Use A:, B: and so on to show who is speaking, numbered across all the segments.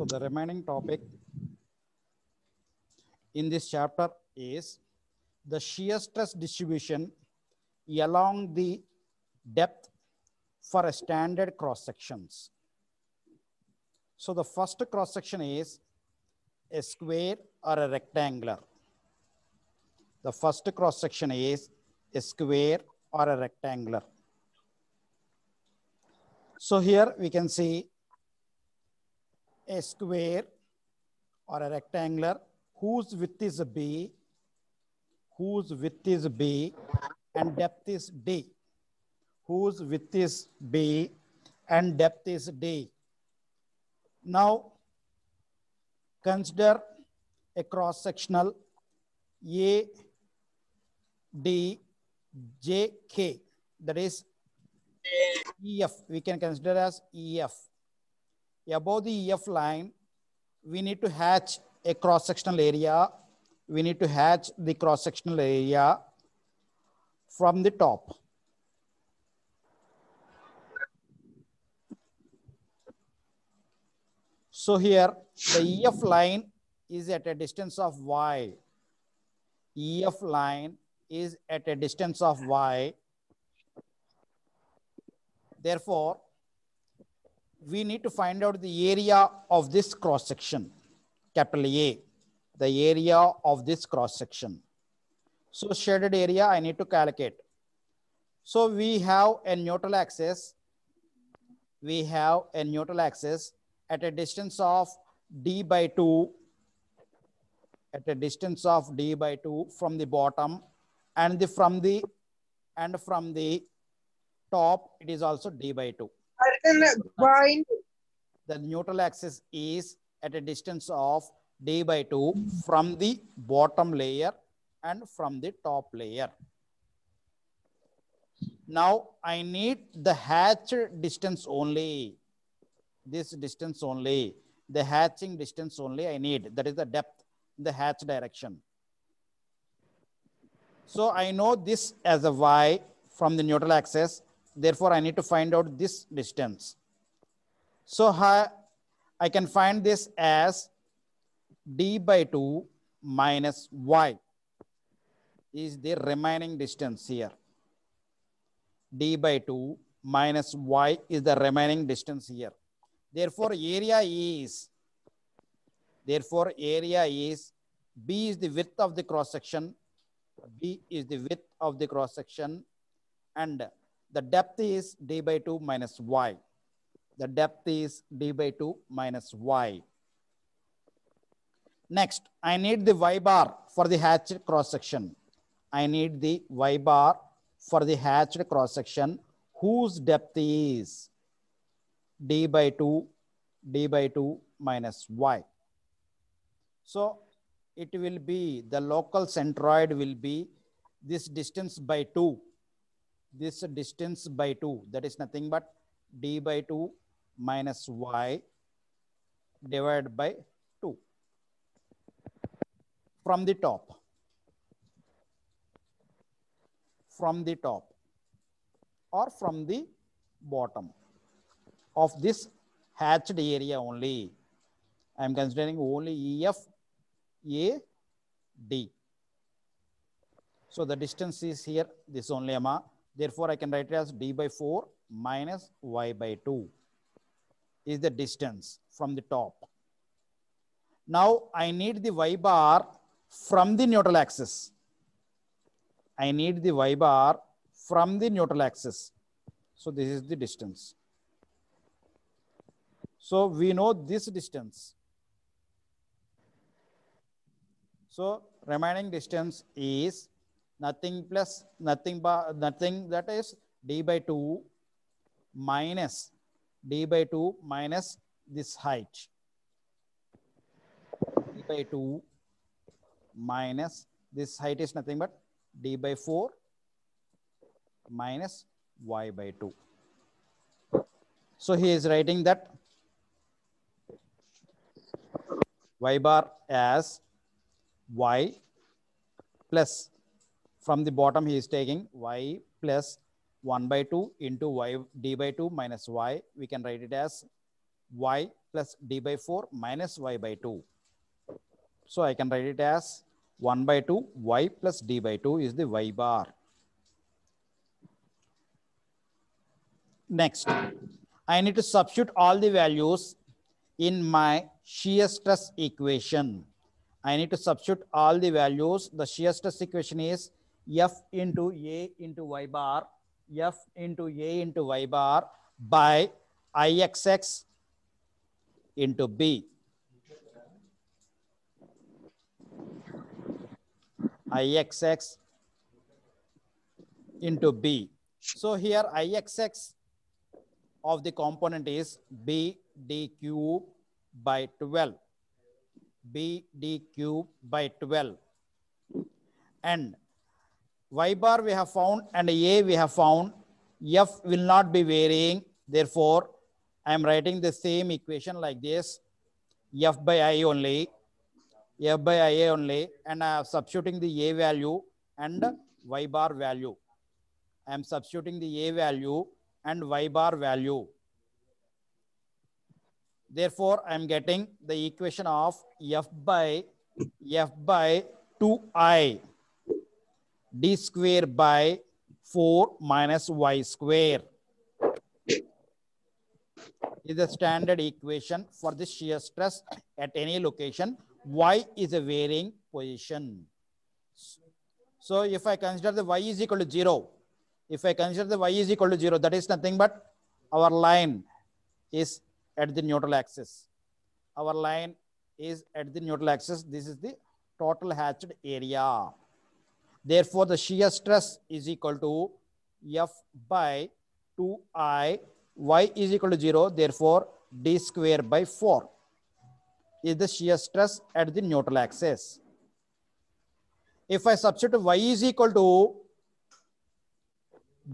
A: So the remaining topic in this chapter is the shear stress distribution along the depth for a standard cross sections. So the first cross section is a square or a rectangular. The first cross section is a square or a rectangular. So here we can see a square or a rectangular whose width is b, whose width is b and depth is d, whose width is b and depth is d. Now consider a cross sectional A D J K that is EF we can consider as EF above the EF line, we need to hatch a cross-sectional area. We need to hatch the cross-sectional area from the top. So here, the EF line is at a distance of y. EF line is at a distance of y. Therefore, we need to find out the area of this cross section, capital A, the area of this cross section. So shaded area I need to calculate. So we have a neutral axis. We have a neutral axis at a distance of d by 2 at a distance of d by 2 from the bottom and the from the and from the top it is also d by 2 grind. The neutral axis is at a distance of d by 2 from the bottom layer and from the top layer. Now I need the hatch distance only. This distance only. The hatching distance only I need. That is the depth in the hatch direction. So I know this as a y from the neutral axis Therefore, I need to find out this distance. So I, I can find this as d by 2 minus y is the remaining distance here. d by 2 minus y is the remaining distance here. Therefore, area is, therefore area is, b is the width of the cross section, b is the width of the cross section and the depth is d by 2 minus y. The depth is d by 2 minus y. Next, I need the y bar for the hatched cross section. I need the y bar for the hatched cross section whose depth is d by 2, d by 2 minus y. So it will be the local centroid will be this distance by 2 this distance by 2, that is nothing but d by 2 minus y divided by 2 from the top. From the top or from the bottom of this hatched area only. I am considering only EF, A, D. So the distance is here, this only, Amma. Therefore, I can write it as d by 4 minus y by 2 is the distance from the top. Now, I need the y bar from the neutral axis. I need the y bar from the neutral axis. So, this is the distance. So, we know this distance. So, remaining distance is nothing plus nothing but nothing that is d by 2 minus d by 2 minus this height d by 2 minus this height is nothing but d by 4 minus y by 2. So he is writing that y bar as y plus from the bottom, he is taking y plus 1 by 2 into y d by 2 minus y. We can write it as y plus d by 4 minus y by 2. So I can write it as 1 by 2 y plus d by 2 is the y bar. Next, I need to substitute all the values in my shear stress equation. I need to substitute all the values. The shear stress equation is f into a into y bar, f into a into y bar by ixx into b. ixx into b. So here ixx of the component is b d cube by 12. b d cube by 12. And y bar we have found and a we have found f will not be varying therefore i am writing the same equation like this f by i only f by i only and i am substituting the a value and y bar value i am substituting the a value and y bar value therefore i am getting the equation of f by f by 2i d square by 4 minus y square is a standard equation for the shear stress at any location. Y is a varying position. So if I consider the y is equal to 0, if I consider the y is equal to 0, that is nothing but our line is at the neutral axis. Our line is at the neutral axis. This is the total hatched area. Therefore, the shear stress is equal to F by 2i, y is equal to 0, therefore d square by 4 is the shear stress at the neutral axis. If I substitute y is equal to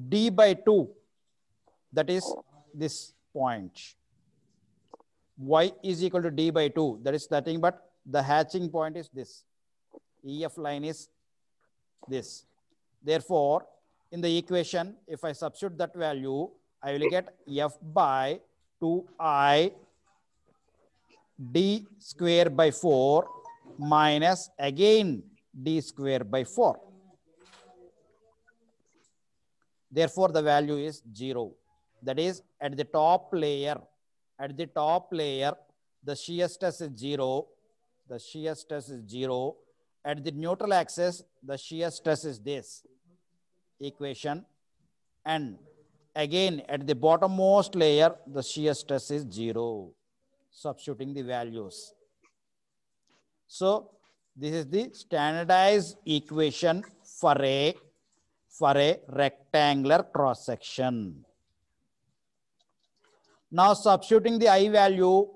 A: d by 2, that is this point. y is equal to d by 2, that is nothing but the hatching point is this. EF line is this. Therefore, in the equation, if I substitute that value, I will get f by 2i d square by 4 minus again d square by 4. Therefore, the value is 0. That is, at the top layer, at the top layer, the shear stress is 0. The shear stress is 0 at the neutral axis, the shear stress is this equation. And again, at the bottommost layer, the shear stress is zero, substituting the values. So this is the standardized equation for a, for a rectangular cross section. Now substituting the I value,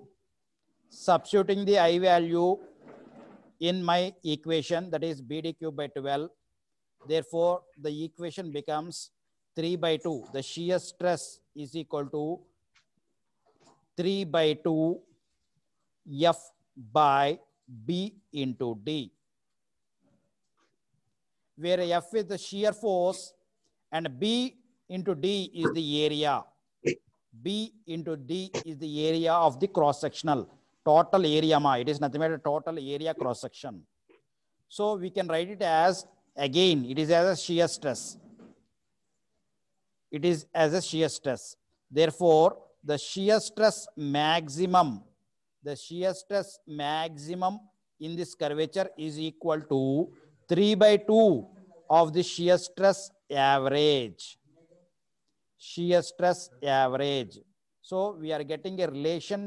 A: substituting the I value in my equation, that is BD cube by 12. Therefore, the equation becomes 3 by 2. The shear stress is equal to 3 by 2 F by B into D. Where F is the shear force and B into D is the area. B into D is the area of the cross-sectional total area ma it is nothing but a total area cross section so we can write it as again it is as a shear stress it is as a shear stress therefore the shear stress maximum the shear stress maximum in this curvature is equal to 3 by 2 of the shear stress average shear stress average so we are getting a relation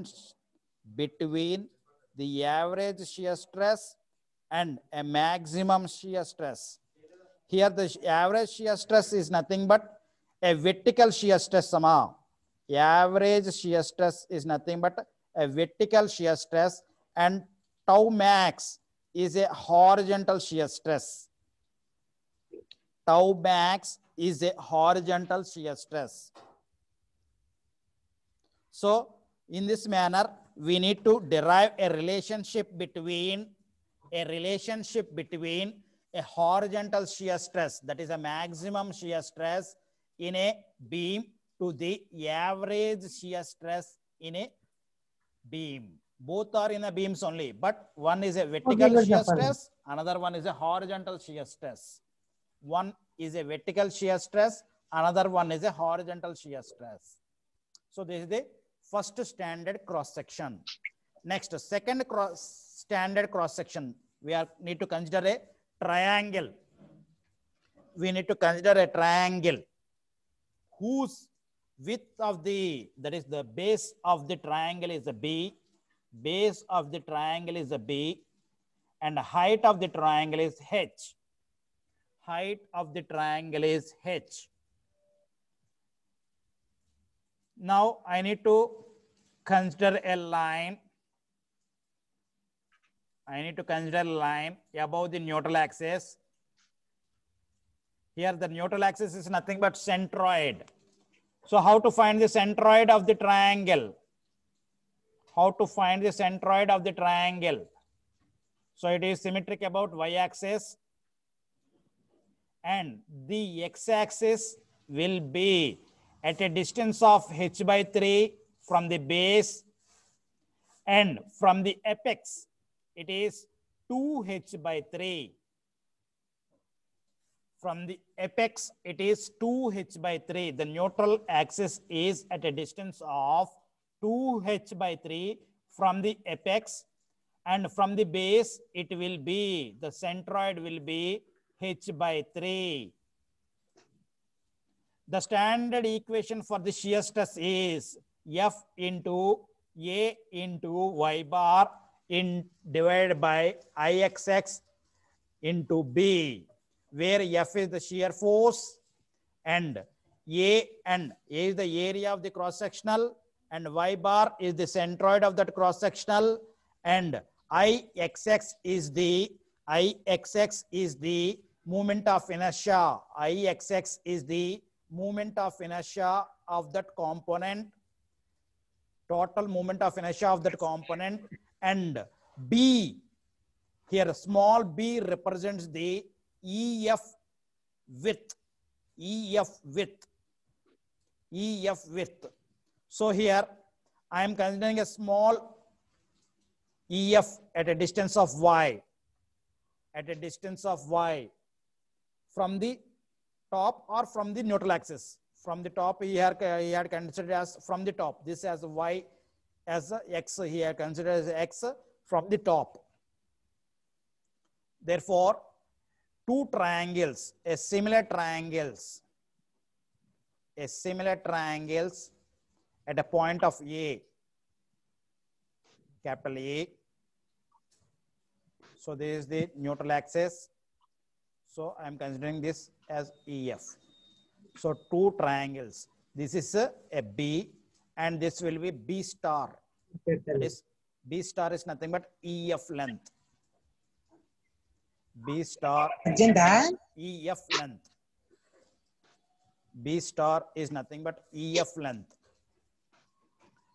A: between the average shear stress and a maximum shear stress. Here the average shear stress is nothing but a vertical shear stress somehow. Average shear stress is nothing but a vertical shear stress and tau max is a horizontal shear stress. Tau max is a horizontal shear stress. So in this manner, we need to derive a relationship between a relationship between a horizontal shear stress, that is a maximum shear stress in a beam to the average shear stress in a beam. Both are in the beams only, but one is a vertical okay, shear stress, another one is a horizontal shear stress. One is a vertical shear stress, another one is a horizontal shear stress. So this is the first standard cross section next second cross standard cross section we are need to consider a triangle we need to consider a triangle whose width of the that is the base of the triangle is a b base of the triangle is a b and height of the triangle is h height of the triangle is h now i need to consider a line. I need to consider a line above the neutral axis. Here the neutral axis is nothing but centroid. So how to find the centroid of the triangle? How to find the centroid of the triangle? So it is symmetric about y-axis and the x-axis will be at a distance of h by 3 from the base and from the apex, it is 2h by 3. From the apex, it is 2h by 3. The neutral axis is at a distance of 2h by 3 from the apex and from the base, it will be, the centroid will be h by 3. The standard equation for the shear stress is f into a into y bar in divided by ixx into b where f is the shear force and a and a is the area of the cross sectional and y bar is the centroid of that cross sectional and ixx is the ixx is the moment of inertia ixx is the moment of inertia of that component total moment of inertia of that component and B here small b represents the EF width EF width EF width so here I am considering a small EF at a distance of y at a distance of y from the top or from the neutral axis from the top he had, he had considered as from the top this as y as x he had considered as x from the top therefore two triangles a similar triangles a similar triangles at a point of a capital a so this is the neutral axis so i am considering this as ef so two triangles. This is a, a B and this will be B star. That is, B star is nothing but EF length. B star Agenda. EF length. B star is nothing but EF length.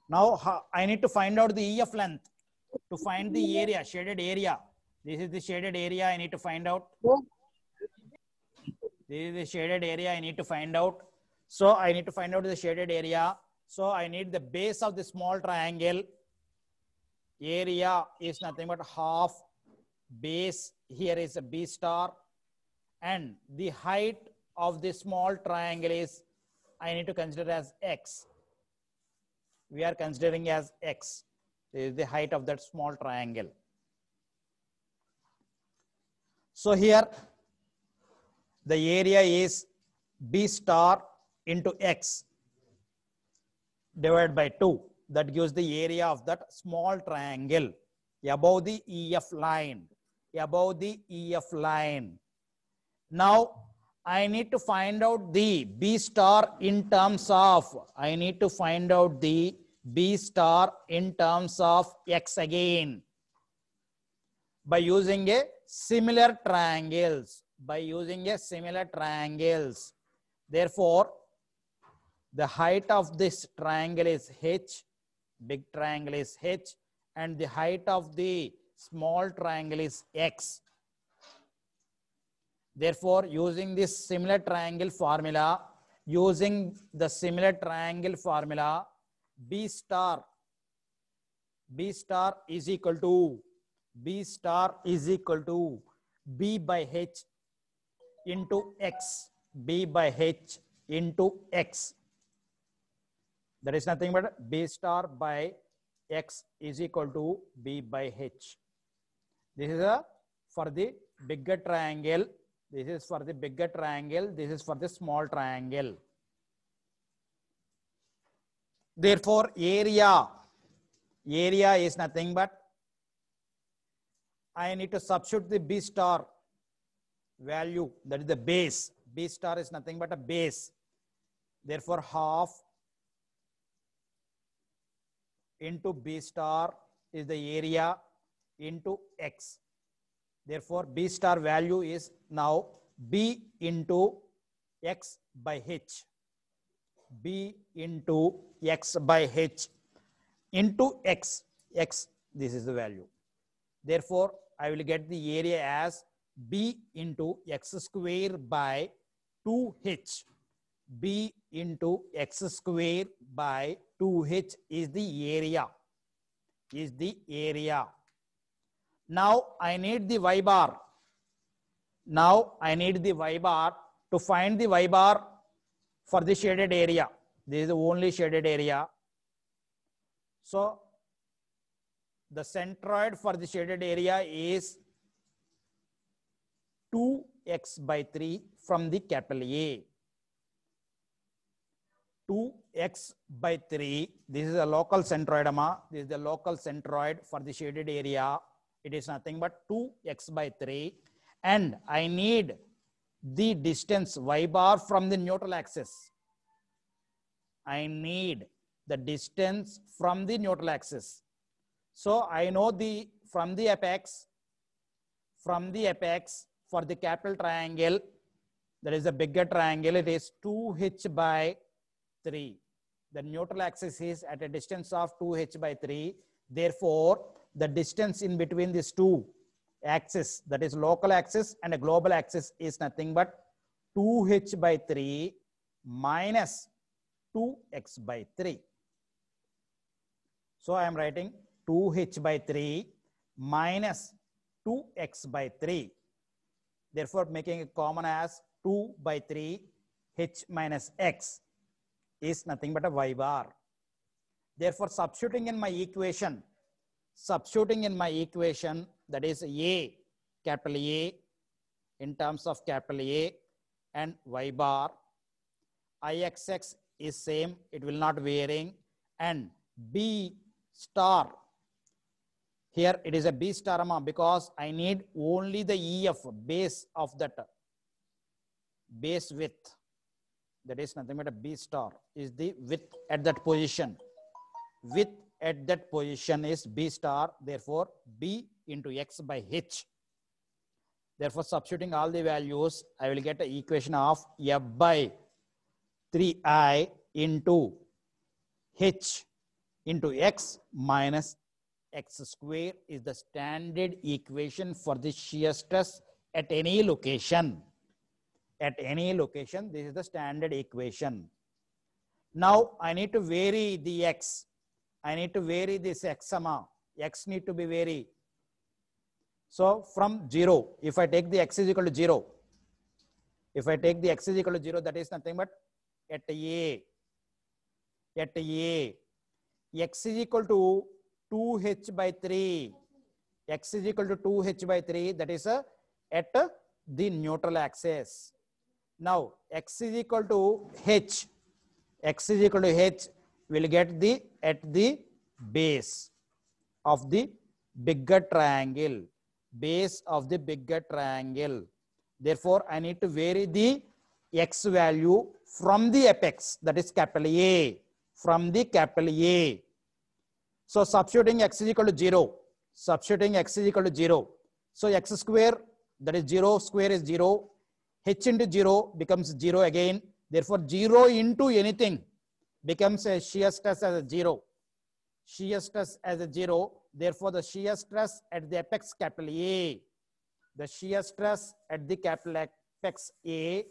A: Now I need to find out the EF length to find the area, shaded area. This is the shaded area I need to find out. Oh. This is the shaded area I need to find out. So I need to find out the shaded area. So I need the base of the small triangle. Area is nothing but half base. Here is a B star. And the height of the small triangle is, I need to consider as X. We are considering as X. This is the height of that small triangle. So here the area is B star into X divided by 2. That gives the area of that small triangle above the EF line. Above the EF line. Now, I need to find out the B star in terms of, I need to find out the B star in terms of X again by using a similar triangles by using a similar triangles. Therefore, the height of this triangle is h, big triangle is h, and the height of the small triangle is x. Therefore, using this similar triangle formula, using the similar triangle formula, B star, B star is equal to, B star is equal to B by H into x, b by h into x. There is nothing but b star by x is equal to b by h. This is a, for the bigger triangle. This is for the bigger triangle. This is for the small triangle. Therefore, area, area is nothing but I need to substitute the B star value, that is the base. B star is nothing but a base. Therefore, half into B star is the area into X. Therefore, B star value is now B into X by H. B into X by H into X. X, this is the value. Therefore, I will get the area as b into x square by 2h. b into x square by 2h is the area. Is the area. Now I need the y bar. Now I need the y bar to find the y bar for the shaded area. This is the only shaded area. So the centroid for the shaded area is 2x by 3 from the capital A. 2x by 3, this is a local centroidema. This is the local centroid for the shaded area. It is nothing but 2x by 3. And I need the distance y bar from the neutral axis. I need the distance from the neutral axis. So I know the from the apex, from the apex, for the capital triangle, there is a bigger triangle. It is 2h by 3. The neutral axis is at a distance of 2h by 3. Therefore, the distance in between these two axis, that is local axis and a global axis is nothing but 2h by 3 minus 2x by 3. So I am writing 2h by 3 minus 2x by 3 Therefore, making it common as 2 by 3 h minus x is nothing but a y bar. Therefore, substituting in my equation, substituting in my equation, that is A, capital A, in terms of capital A and y bar, ixx is same, it will not varying, and B star here it is a B star amount because I need only the EF base of that base width. That is nothing but a B star is the width at that position. Width at that position is B star. Therefore, B into X by H. Therefore, substituting all the values, I will get an equation of F by 3i into H into X minus x square is the standard equation for the shear stress at any location. At any location, this is the standard equation. Now, I need to vary the x. I need to vary this x amount. x need to be varied. So, from 0, if I take the x is equal to 0, if I take the x is equal to 0, that is nothing but at a, at a, x is equal to 2h by 3. x is equal to 2h by 3. That is uh, at uh, the neutral axis. Now, x is equal to h. x is equal to h will get the at the base of the bigger triangle. Base of the bigger triangle. Therefore, I need to vary the x value from the apex that is capital A. From the capital A so substituting x is equal to 0. Substituting x is equal to 0. So x square, that is 0, square is 0. h into 0 becomes 0 again. Therefore, 0 into anything becomes a shear stress as a 0. Shear stress as a 0. Therefore, the shear stress at the apex capital A, the shear stress at the capital apex A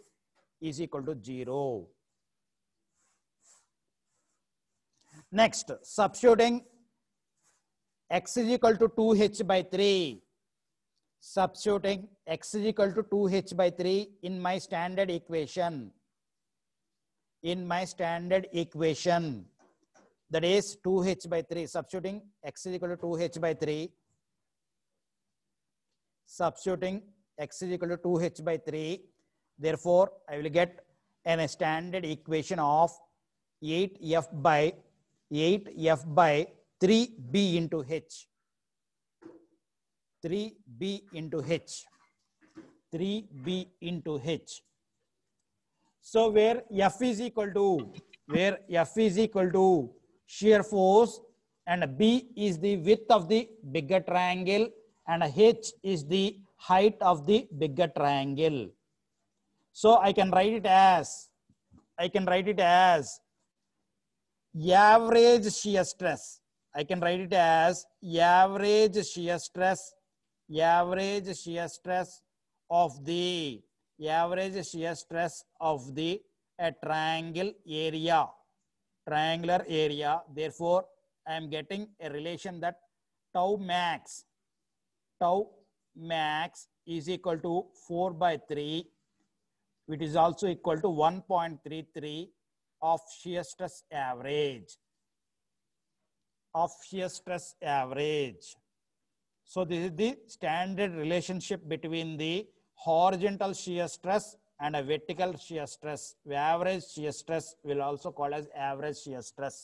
A: is equal to 0. Next, substituting x is equal to 2h by 3. Substituting x is equal to 2h by 3 in my standard equation. In my standard equation, that is 2h by 3. Substituting x is equal to 2h by 3. Substituting x is equal to 2h by 3. Therefore, I will get an a standard equation of 8f by 8f by 3b into h 3b into h 3b into h so where f is equal to where f is equal to shear force and b is the width of the bigger triangle and h is the height of the bigger triangle so i can write it as i can write it as average shear stress I can write it as average shear stress, average shear stress of the, average shear stress of the a triangle area, triangular area. Therefore, I am getting a relation that tau max, tau max is equal to 4 by 3, which is also equal to 1.33 of shear stress average of shear stress average. So this is the standard relationship between the horizontal shear stress and a vertical shear stress. The average shear stress will also called as average shear stress.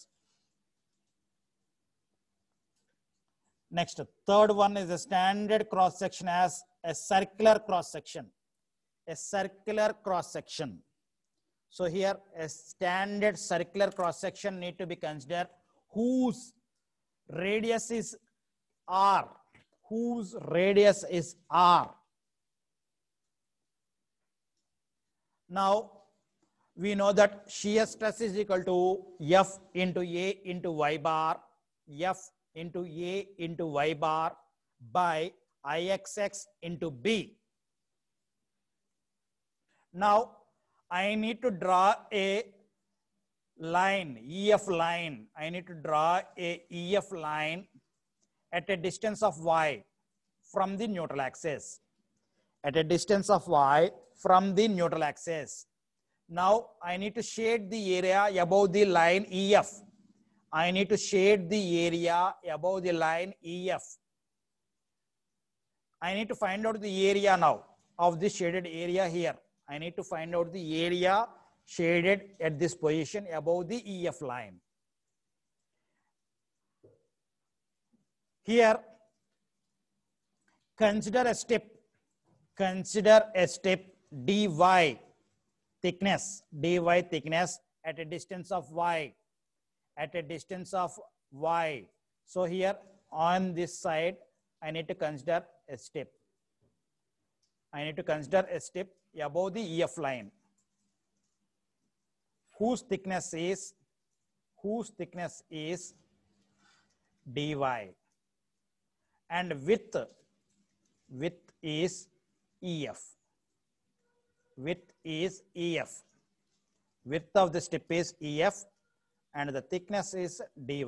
A: Next, third one is a standard cross section as a circular cross section. A circular cross section. So here a standard circular cross section need to be considered whose radius is r whose radius is r now we know that shear stress is equal to f into a into y bar f into a into y bar by ixx into b now i need to draw a line, EF line, I need to draw a EF line at a distance of Y from the neutral axis. At a distance of Y from the neutral axis. Now I need to shade the area above the line EF. I need to shade the area above the line EF. I need to find out the area now of the shaded area here. I need to find out the area shaded at this position above the EF line. Here, consider a step, consider a step dy thickness, dy thickness at a distance of y, at a distance of y. So here on this side, I need to consider a step. I need to consider a step above the EF line whose thickness is whose thickness is dy and width width is ef width is ef width of the strip is ef and the thickness is dy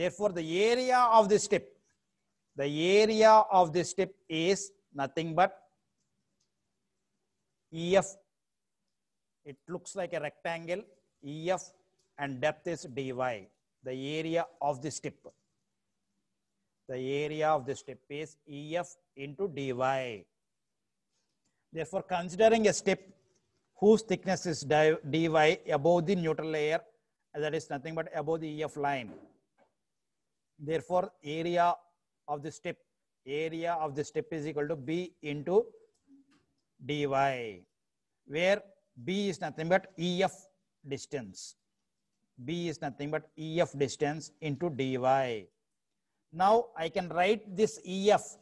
A: therefore the area of the strip the area of the strip is nothing but ef it looks like a rectangle, EF, and depth is dy, the area of this tip. The area of this tip is EF into dy. Therefore, considering a step whose thickness is dy above the neutral layer, that is nothing but above the EF line. Therefore, area of the step, area of the step is equal to B into dy, where B is nothing but EF distance. B is nothing but EF distance into dy. Now I can write this EF.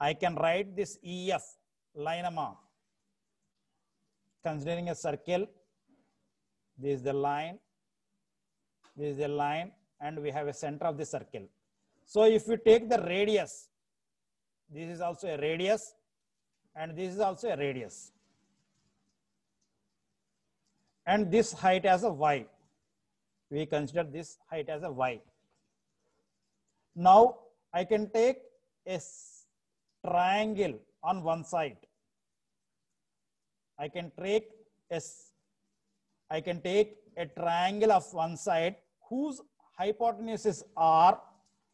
A: I can write this EF line. Am Considering a circle, this is the line, this is the line, and we have a center of the circle. So if we take the radius, this is also a radius, and this is also a radius and this height as a y. We consider this height as a y. Now I can take a triangle on one side. I can take s. I can take a triangle of one side whose hypotenuses are,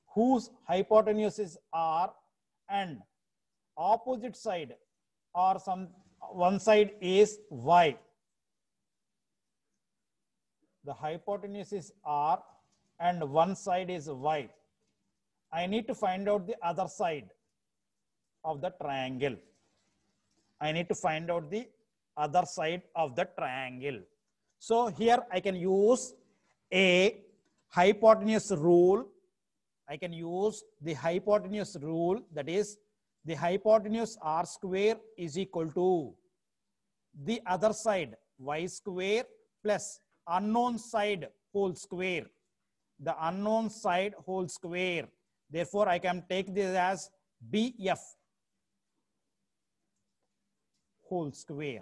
A: whose hypotenuses are, and opposite side or some one side is y the hypotenuse is r and one side is y. I need to find out the other side of the triangle. I need to find out the other side of the triangle. So here I can use a hypotenuse rule. I can use the hypotenuse rule that is the hypotenuse r square is equal to the other side y square plus unknown side whole square. The unknown side whole square. Therefore, I can take this as BF whole square.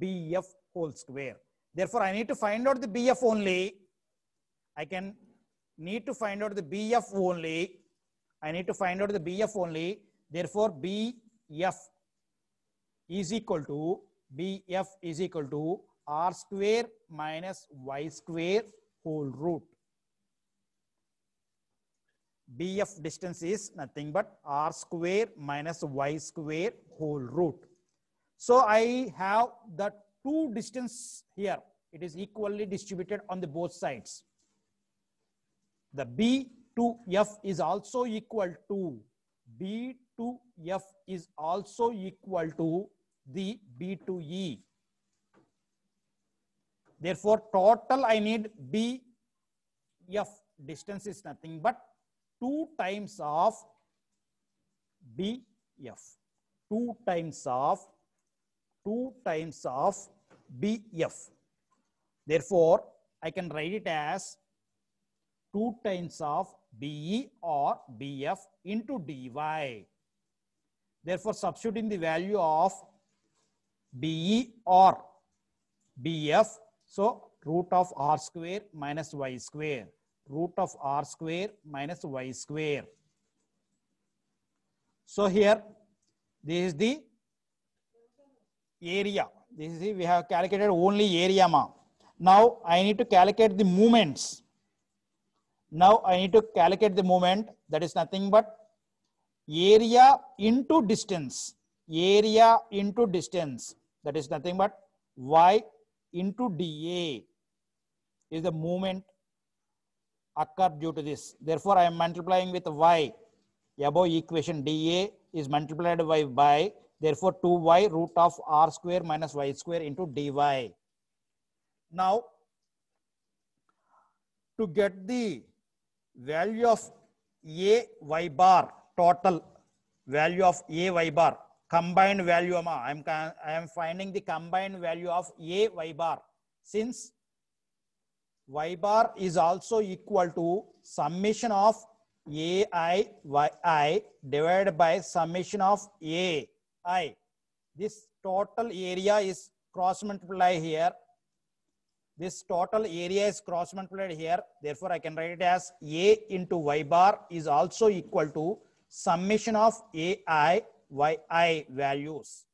A: BF whole square. Therefore, I need to find out the BF only. I can need to find out the BF only. I need to find out the BF only. Therefore, BF is equal to BF is equal to r square minus y square whole root. BF distance is nothing but r square minus y square whole root. So I have the two distance here. It is equally distributed on the both sides. The B to F is also equal to B to F is also equal to the B to E Therefore, total I need BF distance is nothing but 2 times of BF. 2 times of 2 times of BF. Therefore, I can write it as 2 times of BE or BF into DY. Therefore, substituting the value of BE or BF so root of r square minus y square. Root of r square minus y square. So here, this is the area. This is the, we have calculated only area ma. Now I need to calculate the moments. Now I need to calculate the moment. That is nothing but area into distance. Area into distance. That is nothing but y into dA is the movement occurred due to this. Therefore, I am multiplying with y. Above equation dA is multiplied by y. Therefore, 2y root of r square minus y square into dy. Now, to get the value of a y bar, total value of a y bar, combined value of I am, I am finding the combined value of A y bar since y bar is also equal to summation of a i y i divided by summation of a i. This total area is cross multiplied here. This total area is cross multiplied here. Therefore, I can write it as a into y bar is also equal to summation of a i yi values.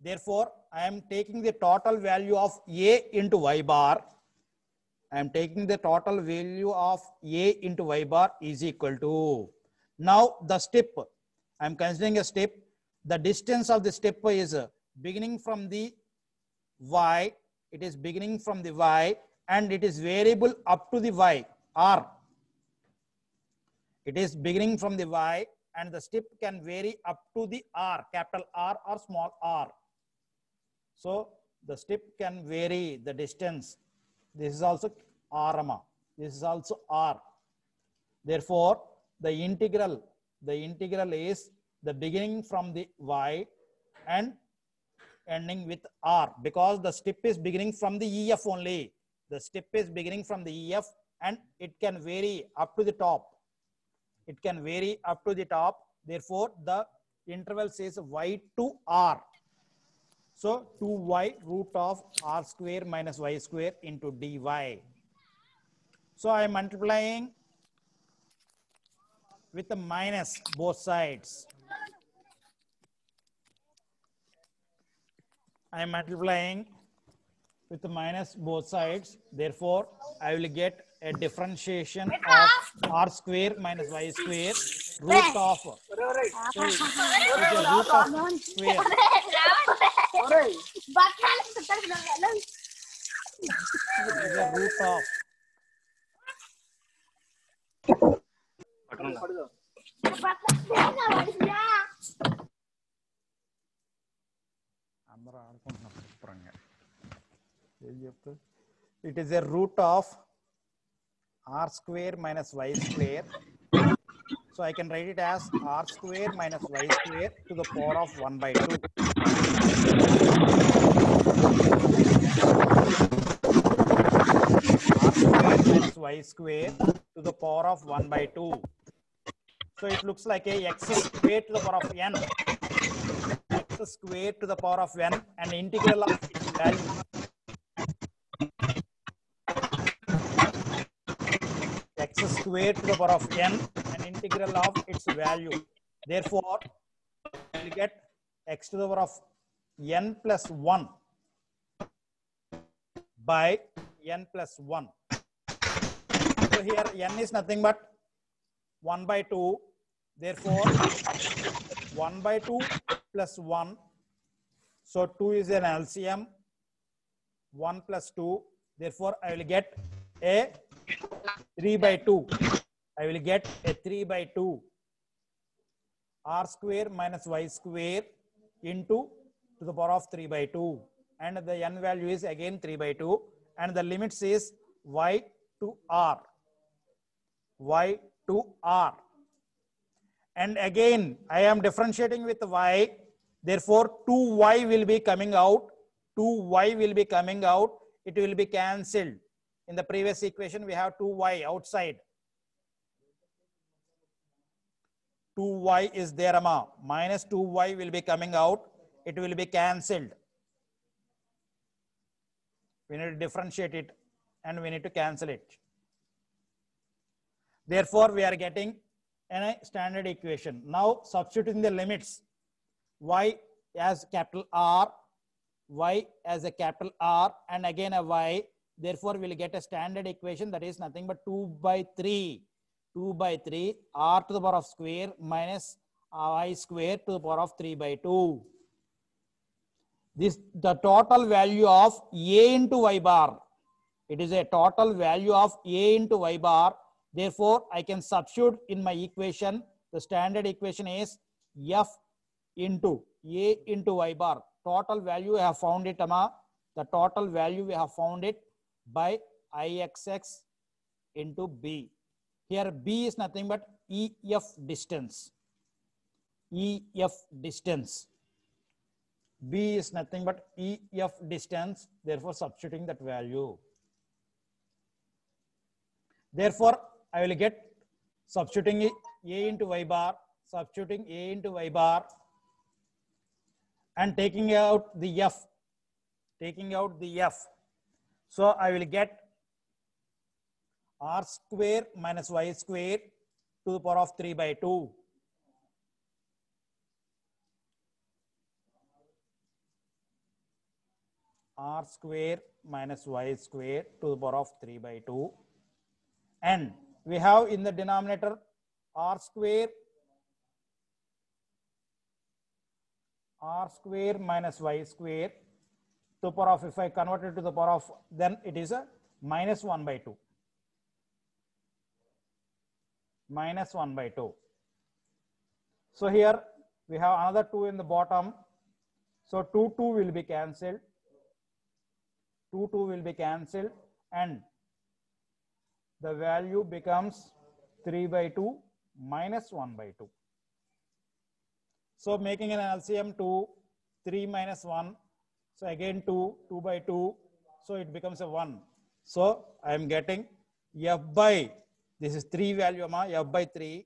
A: Therefore, I am taking the total value of a into y bar. I am taking the total value of a into y bar is equal to. Now the step, I am considering a step. The distance of the step is beginning from the y. It is beginning from the y and it is variable up to the y r. It is beginning from the y and the step can vary up to the R, capital R or small r. So the step can vary the distance. This is also Rma. This is also R. Therefore, the integral, the integral is the beginning from the Y and ending with R because the step is beginning from the EF only. The step is beginning from the EF and it can vary up to the top it can vary up to the top. Therefore, the interval says y to r. So 2y root of r square minus y square into dy. So I am multiplying with the minus both sides. I am multiplying with the minus both sides. Therefore, I will get a differentiation of r square minus y square root of it is root of it is a root of r square minus y square. So I can write it as r square minus y square to the power of 1 by 2. r square minus y square to the power of 1 by 2. So it looks like a x square to the power of n. x square to the power of n and integral of value square to the power of n and integral of its value. Therefore, we get x to the power of n plus 1 by n plus 1. So here n is nothing but 1 by 2. Therefore, 1 by 2 plus 1. So 2 is an LCM. 1 plus 2. Therefore, I will get a 3 by 2. I will get a 3 by 2 r square minus y square into to the power of 3 by 2 and the n value is again 3 by 2 and the limit is y to r y to r and again i am differentiating with y therefore 2y will be coming out 2y will be coming out it will be cancelled in the previous equation, we have 2y outside. 2y is there, Amma. Minus 2y will be coming out. It will be cancelled. We need to differentiate it and we need to cancel it. Therefore, we are getting a standard equation. Now, substituting the limits. y as capital R, y as a capital R, and again a y Therefore, we'll get a standard equation that is nothing but 2 by 3. 2 by 3 r to the power of square minus i square to the power of 3 by 2. This the total value of a into y bar. It is a total value of a into y bar. Therefore, I can substitute in my equation. The standard equation is f into a into y bar. Total value I have found it, Amma. The total value we have found it by IXX into B. Here B is nothing but EF distance. EF distance. B is nothing but EF distance, therefore substituting that value. Therefore, I will get substituting A into Y bar, substituting A into Y bar and taking out the F, taking out the F so I will get r square minus y square to the power of 3 by 2. r square minus y square to the power of 3 by 2. And we have in the denominator r square r square minus y square the power of, if I convert it to the power of, then it is a minus 1 by 2. Minus 1 by 2. So here we have another 2 in the bottom. So 2, 2 will be cancelled. 2, 2 will be cancelled and the value becomes 3 by 2 minus 1 by 2. So making an LCM to 3 minus 1 so again 2, 2 by 2. So it becomes a 1. So I am getting f by, this is 3 value, ma, f by 3,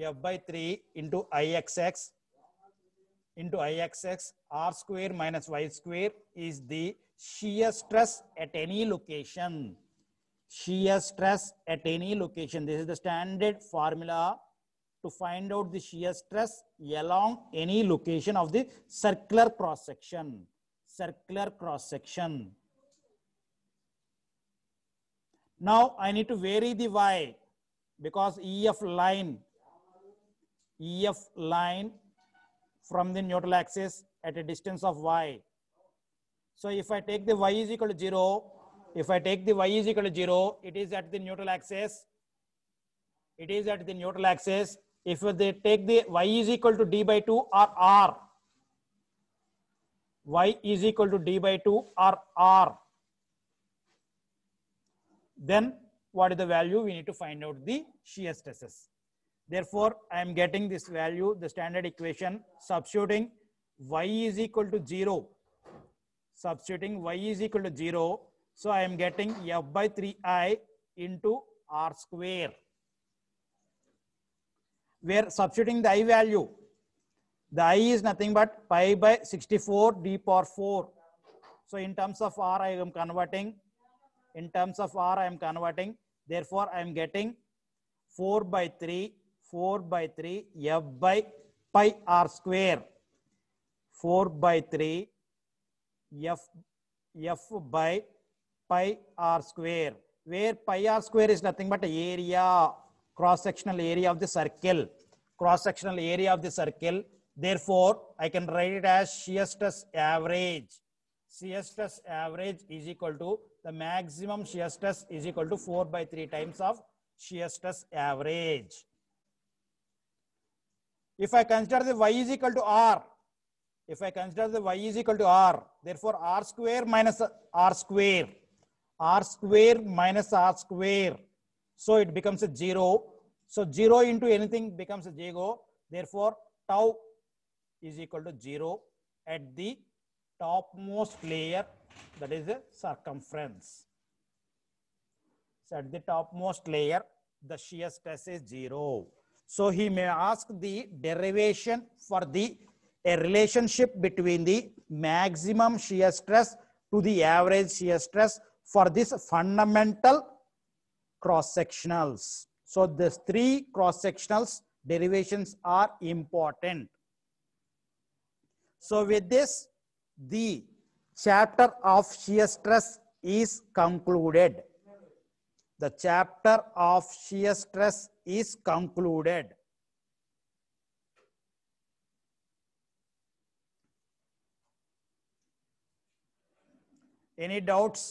A: f by 3 into ixx into ixx r square minus y square is the shear stress at any location. Shear stress at any location. This is the standard formula to find out the shear stress along any location of the circular cross section circular cross section. Now I need to vary the y because EF line, EF line from the neutral axis at a distance of y. So if I take the y is equal to 0, if I take the y is equal to 0, it is at the neutral axis. It is at the neutral axis. If they take the y is equal to d by 2 or r, y is equal to d by 2 or r, then what is the value? We need to find out the shear stresses. Therefore, I am getting this value, the standard equation, substituting y is equal to 0. Substituting y is equal to 0. So I am getting f by 3i into r square. Where substituting the i value, the I is nothing but pi by 64 d power 4. So in terms of R, I am converting. In terms of R, I am converting. Therefore, I am getting 4 by 3, 4 by 3, f by pi r square. 4 by 3, f, f by pi r square. Where pi r square is nothing but area, cross-sectional area of the circle. Cross-sectional area of the circle Therefore, I can write it as shear stress average. Shear stress average is equal to the maximum shear stress is equal to 4 by 3 times of shear stress average. If I consider the y is equal to r, if I consider the y is equal to r, therefore r square minus r square, r square minus r square. So it becomes a 0. So 0 into anything becomes a 0. Therefore, tau is equal to 0 at the topmost layer that is the circumference. So at the topmost layer, the shear stress is 0. So he may ask the derivation for the a relationship between the maximum shear stress to the average shear stress for this fundamental cross-sectionals. So these three cross-sectionals derivations are important. So with this, the chapter of shear stress is concluded. The chapter of shear stress is concluded. Any doubts?